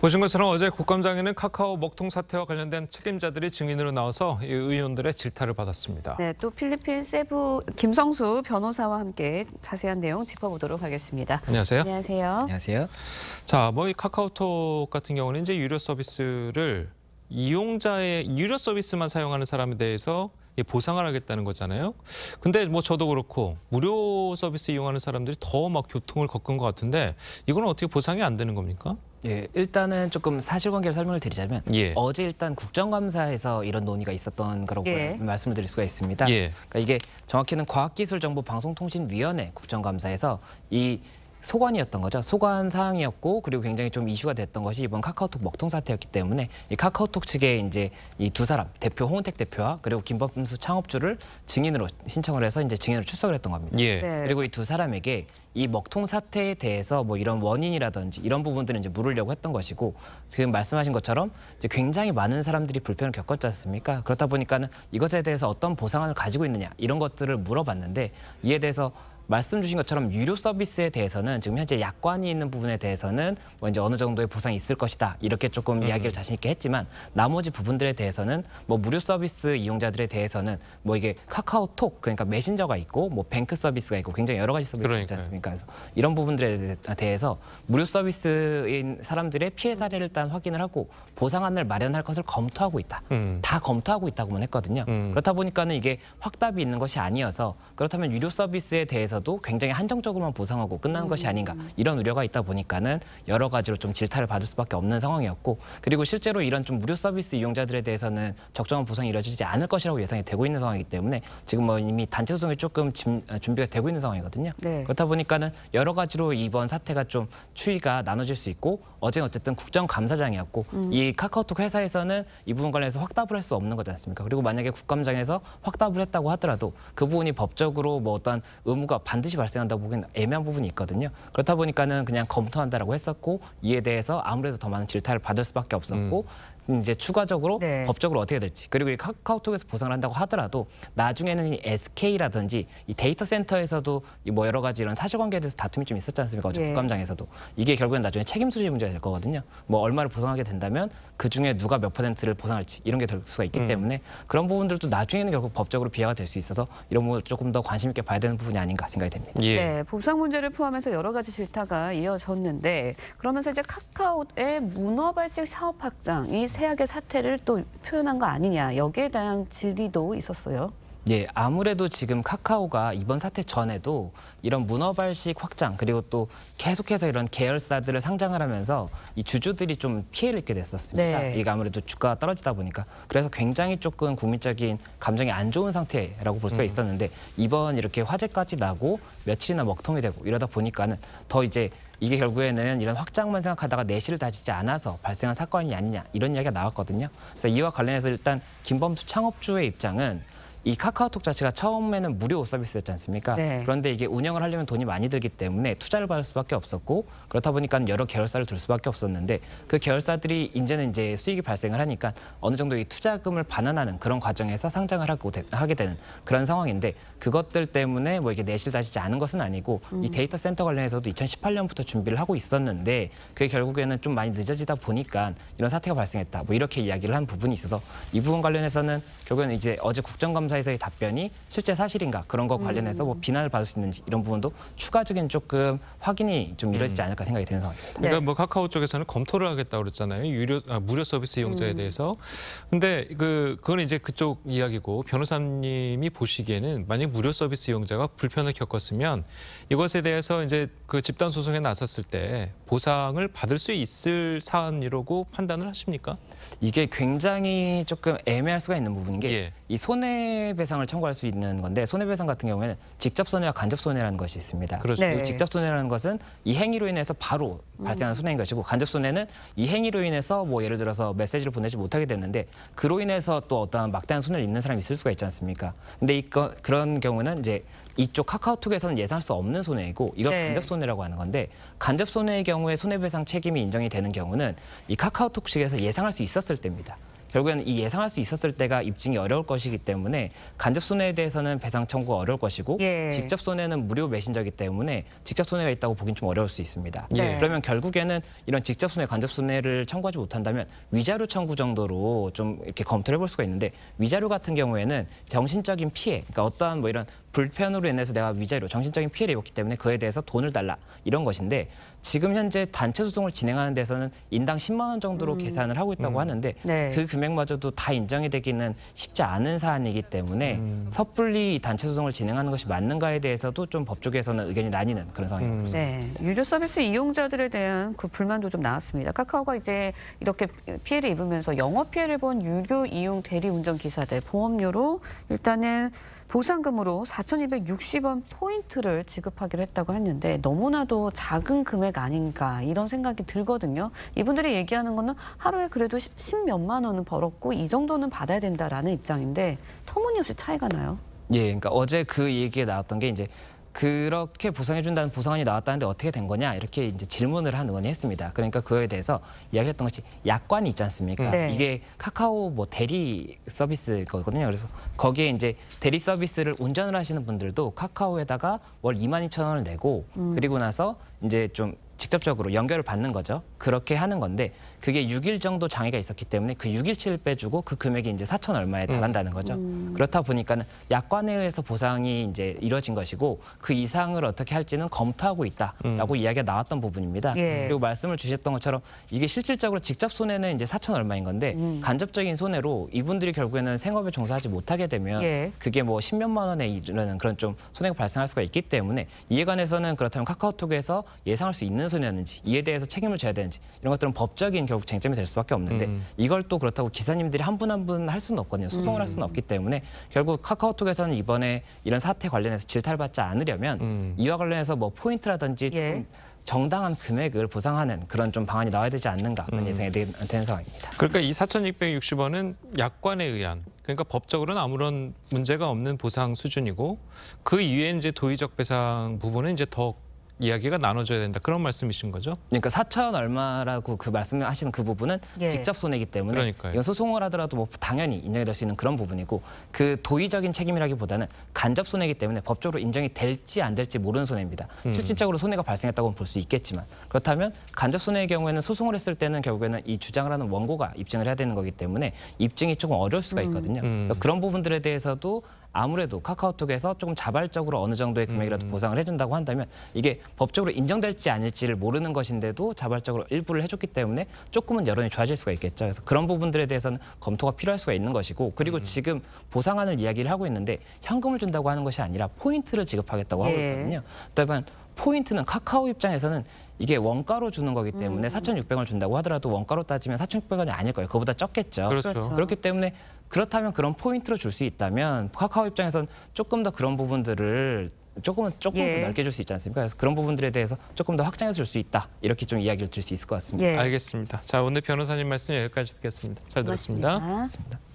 보신 것처럼 어제 국감장에는 카카오 먹통 사태와 관련된 책임자들이 증인으로 나와서 의원들의 질타를 받았습니다. 네, 또 필리핀 세부 김성수 변호사와 함께 자세한 내용 짚어보도록 하겠습니다. 안녕하세요. 안녕하세요. 안녕하세요. 자, 뭐 이 카카오톡 같은 경우는 이제 유료 서비스를 이용자의 유료 서비스만 사용하는 사람에 대해서 보상을 하겠다는 거잖아요. 근데 뭐 저도 그렇고 무료 서비스 이용하는 사람들이 더 막 교통을 겪은 것 같은데 이거 어떻게 보상이 안 되는 겁니까? 예, 일단은 조금 사실관계를 설명을 드리자면 예. 어제 일단 국정감사에서 이런 논의가 있었던 그런 예. 말씀을 드릴 수가 있습니다. 예. 그러니까 이게 정확히는 과학기술정보방송통신위원회 국정감사에서 이 소관이었던 거죠. 소관 사항이었고 그리고 굉장히 좀 이슈가 됐던 것이 이번 카카오톡 먹통 사태였기 때문에 이 카카오톡 측에 이제 이 두 사람 대표 홍은택 대표와 그리고 김범수 창업주를 증인으로 신청을 해서 이제 증인으로 출석을 했던 겁니다. 예. 네. 그리고 이 두 사람에게 이 먹통 사태에 대해서 뭐 이런 원인이라든지 이런 부분들을 이제 물으려고 했던 것이고 지금 말씀하신 것처럼 이제 굉장히 많은 사람들이 불편을 겪었지 않습니까? 그렇다 보니까는 이것에 대해서 어떤 보상안을 가지고 있느냐 이런 것들을 물어봤는데 이에 대해서 말씀 주신 것처럼 유료 서비스에 대해서는 지금 현재 약관이 있는 부분에 대해서는 뭐 이제 어느 정도의 보상이 있을 것이다 이렇게 조금 음. 이야기를 자신 있게 했지만 나머지 부분들에 대해서는 뭐 무료 서비스 이용자들에 대해서는 뭐 이게 카카오톡 그러니까 메신저가 있고 뭐 뱅크 서비스가 있고 굉장히 여러 가지 서비스가 그러니까요. 있지 않습니까? 그래서 이런 부분들에 대해서 무료 서비스인 사람들의 피해 사례를 일단 확인을 하고 보상안을 마련할 것을 검토하고 있다. 음. 다 검토하고 있다고만 했거든요. 음. 그렇다 보니까는 이게 확답이 있는 것이 아니어서 그렇다면 유료 서비스에 대해서 보상조도 굉장히 한정적으로만 보상하고 끝나는 것이 음. 아닌가 이런 우려가 있다 보니까는 여러 가지로 좀 질타를 받을 수밖에 없는 상황이었고 그리고 실제로 이런 좀 무료 서비스 이용자들에 대해서는 적정한 보상이 이루어지지 않을 것이라고 예상이 되고 있는 상황이기 때문에 지금 뭐 이미 단체 소송이 조금 어, 준비가 되고 있는 상황이거든요. 네. 그렇다 보니까는 여러 가지로 이번 사태가 좀 추이가 나눠질 수 있고 어제는 어쨌든 국정감사장이었고 음. 이 카카오톡 회사에서는 이 부분 관련해서 확답을 할 수 없는 거지 않습니까? 그리고 만약에 국감장에서 확답을 했다고 하더라도 그 부분이 법적으로 뭐 어떤 의무가 반드시 발생한다고 보기엔 애매한 부분이 있거든요. 그렇다 보니까는 그냥 검토한다라고 했었고 이에 대해서 아무래도 더 많은 질타를 받을 수밖에 없었고 음. 이제 추가적으로 네. 법적으로 어떻게 될지 그리고 이 카카오톡에서 보상을 한다고 하더라도 나중에는 이 SK라든지 이 데이터 센터에서도 뭐 여러 가지 이런 사실관계에 대해서 다툼이 좀 있었지 않습니까 어제 네. 국감장에서도 이게 결국엔 나중에 책임 소재 문제가 될 거거든요 뭐 얼마를 보상하게 된다면 그중에 누가 몇 퍼센트를 보상할지 이런 게 될 수가 있기 음. 때문에 그런 부분들도 나중에는 결국 법적으로 비하가 될 수 있어서 이런 부분을 조금 더 관심 있게 봐야 되는 부분이 아닌가 생각이 됩니다 예. 네, 보상 문제를 포함해서 여러 가지 질타가 이어졌는데 그러면서 이제 카카오의 문어 발식 사업 확장이 최악의 사태를 또 표현한 거 아니냐 여기에 대한 질의도 있었어요. 예, 아무래도 지금 카카오가 이번 사태 전에도 이런 문어발식 확장 그리고 또 계속해서 이런 계열사들을 상장을 하면서 이 주주들이 좀 피해를 입게 됐었습니다. 네. 이게 아무래도 주가가 떨어지다 보니까 그래서 굉장히 조금 국민적인 감정이 안 좋은 상태라고 볼 수가 음. 있었는데 이번 이렇게 화재까지 나고 며칠이나 먹통이 되고 이러다 보니까는 더 이제 이게 결국에는 이런 확장만 생각하다가 내실을 다지지 않아서 발생한 사건이 아니냐 이런 이야기가 나왔거든요. 그래서 이와 관련해서 일단 김범수 창업주의 입장은 이 카카오톡 자체가 처음에는 무료 서비스였지 않습니까? 네. 그런데 이게 운영을 하려면 돈이 많이 들기 때문에 투자를 받을 수밖에 없었고 그렇다 보니까 여러 계열사를 둘 수밖에 없었는데 그 계열사들이 이제는 이제 수익이 발생을 하니까 어느 정도 이 투자금을 반환하는 그런 과정에서 상장을 하고 되, 하게 되는 그런 상황인데 그것들 때문에 뭐 이게 내실다시지 않은 것은 아니고 음. 이 데이터 센터 관련해서도 2018년부터 준비를 하고 있었는데 그게 결국에는 좀 많이 늦어지다 보니까 이런 사태가 발생했다. 뭐 이렇게 이야기를 한 부분이 있어서 이 부분 관련해서는 결국에는 이제 어제 국정감 사 감사에서의 답변이 실제 사실인가 그런 것 관련해서 뭐 비난을 받을 수 있는지 이런 부분도 추가적인 조금 확인이 좀 이루어지지 음. 않을까 생각이 드는 상황입니다. 그러니까 네. 뭐 카카오 쪽에서는 검토를 하겠다고 그랬잖아요. 유료 아, 무료 서비스 이용자에 음. 대해서. 근데 그 그건 이제 그쪽 이야기고 변호사님이 보시기에는 만약 무료 서비스 이용자가 불편을 겪었으면 이것에 대해서 이제 그 집단 소송에 나섰을 때 보상을 받을 수 있을 사안이라고 판단을 하십니까? 이게 굉장히 조금 애매할 수가 있는 부분인 게이 예. 손해 손해배상을 청구할 수 있는 건데 손해배상 같은 경우에는 직접 손해와 간접 손해라는 것이 있습니다. 그렇죠. 네. 직접 손해라는 것은 이 행위로 인해서 바로 발생한 음. 손해인 것이고 간접 손해는 이 행위로 인해서 뭐 예를 들어서 메시지를 보내지 못하게 됐는데 그로 인해서 또 어떠한 막대한 손해를 입는 사람이 있을 수가 있지 않습니까? 근데 이거 그런 경우는 이제 이쪽 카카오톡에서는 예상할 수 없는 손해이고 이걸 네. 간접 손해라고 하는 건데 간접 손해의 경우에 손해배상 책임이 인정이 되는 경우는 이 카카오톡 측에서 예상할 수 있었을 때입니다. 결국에는 이 예상할 수 있었을 때가 입증이 어려울 것이기 때문에 간접 손해에 대해서는 배상 청구가 어려울 것이고 예. 직접 손해는 무료 매신저이기 때문에 직접 손해가 있다고 보긴 좀 어려울 수 있습니다. 예. 그러면 결국에는 이런 직접 손해, 간접 손해를 청구하지 못한다면 위자료 청구 정도로 좀 이렇게 검토를 해볼 수가 있는데 위자료 같은 경우에는 정신적인 피해, 그러니까 어떠한 뭐 이런 불편으로 인해서 내가 위자료, 정신적인 피해를 입었기 때문에 그에 대해서 돈을 달라 이런 것인데 지금 현재 단체 소송을 진행하는 데서는 인당 10만 원 정도로 음. 계산을 하고 있다고 음. 하는데 네. 그 금액마저도 다 인정이 되기는 쉽지 않은 사안이기 때문에 음. 섣불리 단체 소송을 진행하는 것이 맞는가에 대해서도 좀 법조계에서는 의견이 나뉘는 그런 상황이라 음. 네. 니다 유료 서비스 이용자들에 대한 그 불만도 좀 나왔습니다. 카카오가 이제 이렇게 피해를 입으면서 영업 피해를 본 유료 이용 대리 운전 기사들 보험료로 일단은 보상금으로 4,260원 포인트를 지급하기로 했다고 했는데 너무나도 작은 금액 아닌가 이런 생각이 들거든요. 이분들이 얘기하는 거는 하루에 그래도 10, 몇만 원은 벌었고 이 정도는 받아야 된다라는 입장인데 터무니없이 차이가 나요. 예, 그러니까 어제 그 얘기에 나왔던 게 이제 그렇게 보상해준다는 보상안이 나왔다는데 어떻게 된 거냐 이렇게 이제 질문을 한 의원이 했습니다. 그러니까 그거에 대해서 이야기했던 것이 약관이 있지 않습니까? 네. 이게 카카오 뭐 대리 서비스거든요. 그래서 거기에 이제 대리 서비스를 운전을 하시는 분들도 카카오에다가 월 2만 2천 원을 내고 음. 그리고 나서 이제 좀 직접적으로 연결을 받는 거죠. 그렇게 하는 건데 그게 6일 정도 장애가 있었기 때문에 그 6일치를 빼주고 그 금액이 이제 4천 얼마에 음. 달한다는 거죠. 음. 그렇다 보니까는 약관에 의해서 보상이 이제 이루어진 것이고 그 이상을 어떻게 할지는 검토하고 있다라고 음. 이야기가 나왔던 부분입니다. 예. 그리고 말씀을 주셨던 것처럼 이게 실질적으로 직접 손해는 이제 4천 얼마인 건데 음. 간접적인 손해로 이분들이 결국에는 생업에 종사하지 못하게 되면 예. 그게 뭐 10몇만 원에 이르는 그런 좀 손해가 발생할 수가 있기 때문에 이에 관해서는 그렇다면 카카오톡에서 예상할 수 있는 손이었는지 이에 대해서 책임을 져야 되는지 이런 것들은 법적인 결국 쟁점이 될 수밖에 없는데 음. 이걸 또 그렇다고 기사님들이 한 분 한 분 할 수는 없거든요. 소송을 음. 할 수는 없기 때문에 결국 카카오톡에서는 이번에 이런 사태 관련해서 질타받지 를 않으려면 음. 이와 관련해서 뭐 포인트라든지 예. 좀 정당한 금액을 보상하는 그런 좀 방안이 나와야 되지 않는가 그런 예상이 되는 상황입니다. 그러니까 이 4,660원은 약관에 의한 그러니까 법적으로는 아무런 문제가 없는 보상 수준이고 그 이외에 이제 도의적 배상 부분은 이제 더 이야기가 나눠져야 된다. 그런 말씀이신 거죠? 그러니까 4천 얼마라고 그 말씀하시는 그 부분은 예. 직접 손해이기 때문에 그러니까요. 소송을 하더라도 뭐 당연히 인정이 될수 있는 그런 부분이고 그 도의적인 책임이라기보다는 간접 손해이기 때문에 법적으로 인정이 될지 안 될지 모르는 손해입니다. 음. 실질적으로 손해가 발생했다고는 볼수 있겠지만 그렇다면 간접 손해의 경우에는 소송을 했을 때는 결국에는 이 주장을 하는 원고가 입증을 해야 되는 거기 때문에 입증이 조금 어려울 수가 음. 있거든요. 음. 그래서 그런 부분들에 대해서도 아무래도 카카오톡에서 조금 자발적으로 어느 정도의 금액이라도 음. 보상을 해준다고 한다면 이게 법적으로 인정될지 아닐지를 모르는 것인데도 자발적으로 일부를 해줬기 때문에 조금은 여론이 좋아질 수가 있겠죠. 그래서 그런 부분들에 대해서는 검토가 필요할 수가 있는 것이고 그리고 음. 지금 보상안을 이야기를 하고 있는데 현금을 준다고 하는 것이 아니라 포인트를 지급하겠다고 하고 예. 있거든요. 그다음 포인트는 카카오 입장에서는 이게 원가로 주는 거기 때문에 음. 4,600원을 준다고 하더라도 원가로 따지면 4,600원이 아닐 거예요. 그보다 적겠죠. 그렇죠. 그렇죠. 그렇기 때문에 그렇다면 그런 포인트로 줄 수 있다면 카카오 입장에선 조금 더 그런 부분들을 조금은 조금 예. 더 넓게 줄 수 있지 않습니까? 그래서 그런 부분들에 대해서 조금 더확장해줄 수 있다. 이렇게 좀 이야기를 드릴 수 있을 것 같습니다. 예. 알겠습니다. 자 오늘 변호사님 말씀 여기까지 듣겠습니다. 잘 들었습니다. 고맙습니다. 고맙습니다.